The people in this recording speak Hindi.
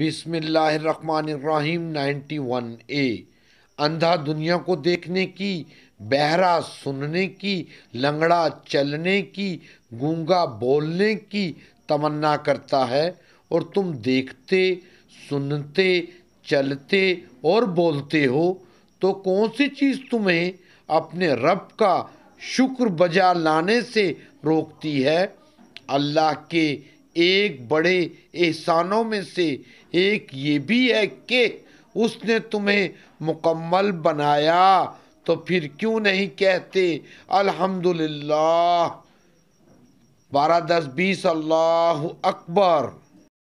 बिसमीम नाइन्टी वन ए अंधा दुनिया को देखने की बहरा सुनने की लंगड़ा चलने की गूंगा बोलने की तमन्ना करता है और तुम देखते सुनते चलते और बोलते हो तो कौन सी चीज़ तुम्हें अपने रब का शुक्र बजा लाने से रोकती है अल्लाह के एक बड़े एहसानों में से एक ये भी है कि उसने तुम्हें मुकम्मल बनाया तो फिर क्यों नहीं कहते अल्हम्दुलिल्लाह बारह दस बीस अल्लाह अकबर